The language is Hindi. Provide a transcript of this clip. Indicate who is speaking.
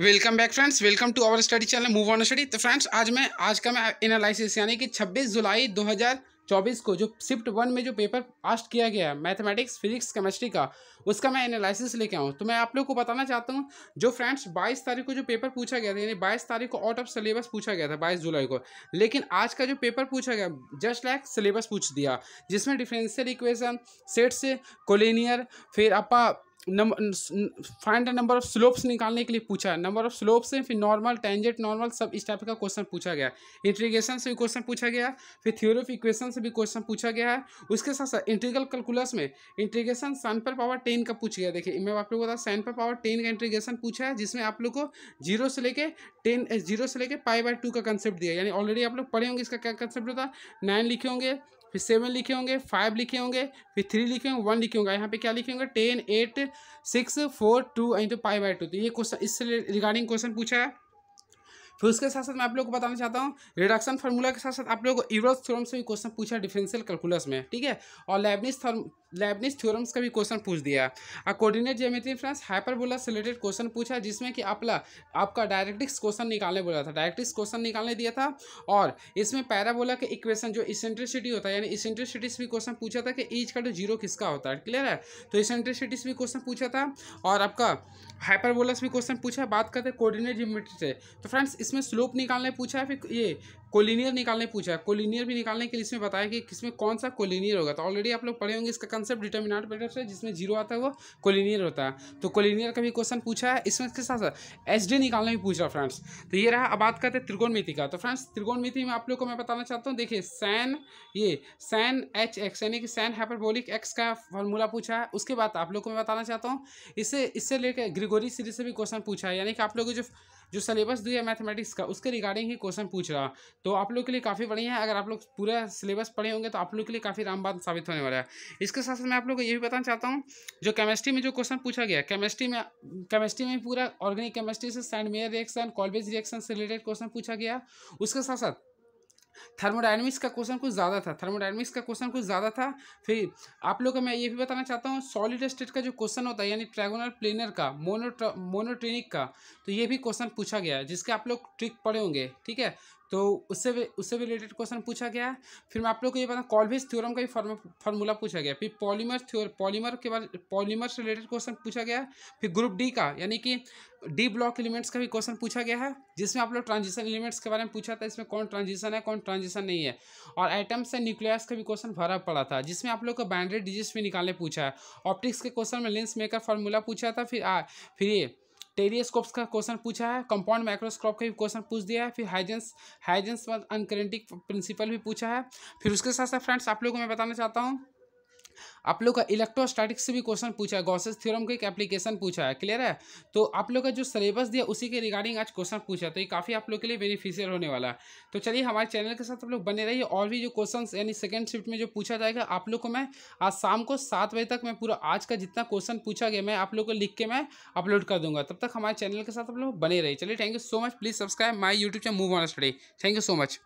Speaker 1: welcome back friends welcome to our study channel move on study तो फ्रेंड्स आज मैं आज का मैं एनालिसिस यानी कि 26 जुलाई 2024 को जो शिफ्ट वन में जो पेपर पास्ट किया गया है मैथमेटिक्स फिजिक्स केमिस्ट्री का उसका मैं एनालिसिस लेके आऊँ तो मैं आप लोग को बताना चाहता हूँ जो फ्रेंड्स बाईस तारीख को जो पेपर पूछा गया था यानी बाईस तारीख को आउट ऑफ सिलेबस पूछा गया था बाईस जुलाई को लेकिन आज का जो पेपर पूछा गया जस्ट लाइक सिलेबस पूछ दिया जिसमें डिफ्रेंशियल इक्वेशन सेट्स कोलिनियर फिर आपा number find number of slopes निकालने के लिए पूछा है नंबर ऑफ स्लोप्स से फिर नॉर्मल टेंजेंट नॉर्मल सब इस टाइप का क्वेश्चन पूछा गया इंट्रीगेशन से भी क्वेश्चन पूछा गया फिर थ्योरी ऑफ इक्वेशन से भी क्वेश्चन पूछा गया है उसके साथ साथ इंटीग्रल कैलकुलस में इंटीग्रेशन सन पर पावर टेन टेन का पूछ गया देखिए मैं आप लोगों को बता साइन पर पावर टेन का इंटीग्रेशन पूछा है जिसमें आप लोग को जीरो से लेके टेन जीरो eh, से लेके पाई बाय टू का कंसेप्ट दिया यानी ऑलरेडी आप लोग पढ़े होंगे इसका क्या कंसेप्ट होता है नाइन लिखे होंगे फिर सेवन लिखे होंगे फाइव लिखे होंगे फिर थ्री लिखे होंगे वन लिखे होंगे यहाँ पे क्या लिखे होंगे ten eight six four two तो पाई बाय टू तो ये क्वेश्चन इससे रिगार्डिंग क्वेश्चन पूछा है फिर उसके साथ साथ मैं आप लोग को बताना चाहता हूँ रिडक्शन फार्मूला के साथ साथ आप लोग को इरोज थ्योरम से भी क्वेश्चन पूछा डिफरेंशियल कैलकुलस में ठीक है और लेबनिस लेबनिस थ्योरम्स का भी क्वेश्चन पूछ दिया और कोऑर्डिनेट जियोमेट्री फ्रेंड्स हाइपरबोला से रिलेटेड क्वेश्चन पूछा जिसमें कि आपला आपका डायरेक्टिक्स क्वेश्चन निकालने बोला था डायरेक्टिक्स क्वेश्चन निकालने दिया था और इसमें पैराबोला के इक्वेशन जो इसेंट्रिसिटी होता है यानी इसेंट्रिसिटी से भी क्वेश्चन पूछा था कि ईच का जो जीरो किसका होता है क्लियर है तो इसेंट्रिसिटी से भी क्वेश्चन पूछा था और आपका हाइपरबोला से भी क्वेश्चन पूछा बात करते कोऑर्डिनेट जियोमेट्री से तो फ्रेंड्स इसमें स्लोप निकालने पूछा है फिर ये कोलिनियर निकालने पूछा है कोलिनियर भी निकालने के लिए इसमें बताया कि किसमें कौन सा कोलिनियर होगा तो ऑलरेडी आप लोग पढ़े होंगे इसका कंसेप्ट डिटर्मिनाट बेटर से जिसमें जीरो आता है वो कोलिनियर होता है तो कोलिनियर का भी क्वेश्चन पूछा है इसमें इसके साथ साथ एच डी निकालने भी पूछ रहा फ्रेंड्स तो ये रहा अब बात करते हैं त्रिकोणमिति का तो फ्रेंड्स त्रिकोणमिति में आप लोग को मैं बताना चाहता हूँ देखिए सैन ये सैन एच एक्स यानी कि सैन हाइपरबोलिक एक्स का फॉर्मूला पूछा है उसके बाद आप लोग को मैं बताना चाहता हूँ इससे इससे लेकर ग्रिगोरी सीरीज से भी क्वेश्चन पूछा है यानी कि आप लोग जो जो सिलेबस दिया मैथमेटिक्स का उसके रिगार्डिंग ही क्वेश्चन पूछ रहा तो आप लोग के लिए काफ़ी बढ़िया है अगर आप लोग पूरा सिलेबस पढ़े होंगे तो आप लोग के लिए काफ़ी रामबाद साबित होने वाला है इसके साथ साथ मैं आप लोग को ये भी बताना चाहता हूँ जो केमिस्ट्री में जो क्वेश्चन पूछा गया केमिस्ट्री में केमिस्ट्री में पूरा ऑर्गेनिक केमिस्ट्री से सैंडमेयर रिएक्शन कॉलबेज रिएक्शन से रिलेटेड क्वेश्चन पूछा गया उसके साथ साथ थर्मोडाइनमिक्स का क्वेश्चन कुछ ज़्यादा था थर्मोडाइनमिक्स का क्वेश्चन कुछ ज़्यादा था फिर आप लोग को मैं ये भी बताना चाहता हूँ सॉलिड स्टेट का जो क्वेश्चन होता है यानी ट्रैगोनल प्लेनर का मोनोट्र मोनोट्रेनिक का तो ये भी क्वेश्चन पूछा गया है जिसके आप लोग ट्रिक पढ़े होंगे ठीक है तो उससे उससे रिलेटेड क्वेश्चन पूछा गया फिर मैं आप लोग को ये बता कॉलभेज थ्योरम का भी फॉर्मूला पूछा गया फिर पॉलीमर थ्योर पॉलीमर के बाद पॉलीमर से रिलेटेड क्वेश्चन पूछा गया फिर ग्रुप डी का यानी कि डी ब्लॉक एलिमेंट्स का भी क्वेश्चन पूछा गया है जिसमें आप लोग ट्रांजिशन एलिमेंट्स के बारे में पूछा था इसमें कौन ट्रांजिशन है कौन ट्रांजिशन नहीं है और आइटम्स एंड न्यूक्लियस का भी क्वेश्चन भरा पड़ा था जिसमें आप लोग को बाइंड्री डिजिट्स भी निकालने पूछा है ऑप्टिक्स के क्वेश्चन में लेंस मेकर फार्मूला पूछा था फिर आ फिर ये टेरियस्कोप्स का क्वेश्चन पूछा है कंपाउंड माइक्रोस्कोप का भी क्वेश्चन पूछ दिया है फिर हाइजेंस हाइजेंस अनकरेंटिक प्रिंसिपल भी पूछा है फिर उसके साथ साथ फ्रेंड्स आप लोगों को मैं बताना चाहता हूँ आप लोग का इलेक्ट्रोस्टैटिक्स से भी क्वेश्चन पूछा है गॉसेस थ्योरम का एक एप्लीकेशन पूछा है क्लियर है तो आप लोग का जो सिलेबस दिया उसी के रिगार्डिंग आज क्वेश्चन पूछा तो ये काफ़ी आप लोग के लिए बेनिफिशियल होने वाला है तो चलिए हमारे चैनल के साथ आप लोग बने रहिए और भी जो क्वेश्चन यानी सेकेंड शिफ्ट में जो पूछा जाएगा आप लोग को मैं आज शाम को सात बजे तक मैं पूरा आज का जितना क्वेश्चन पूछा गया मैं आप लोग को लिख के मैं अपलोड कर दूंगा तब तक हमारे चैनल के साथ आप लोग बने रहिए चलिए thank you so much please subscribe my YouTube channel move on study thank you so much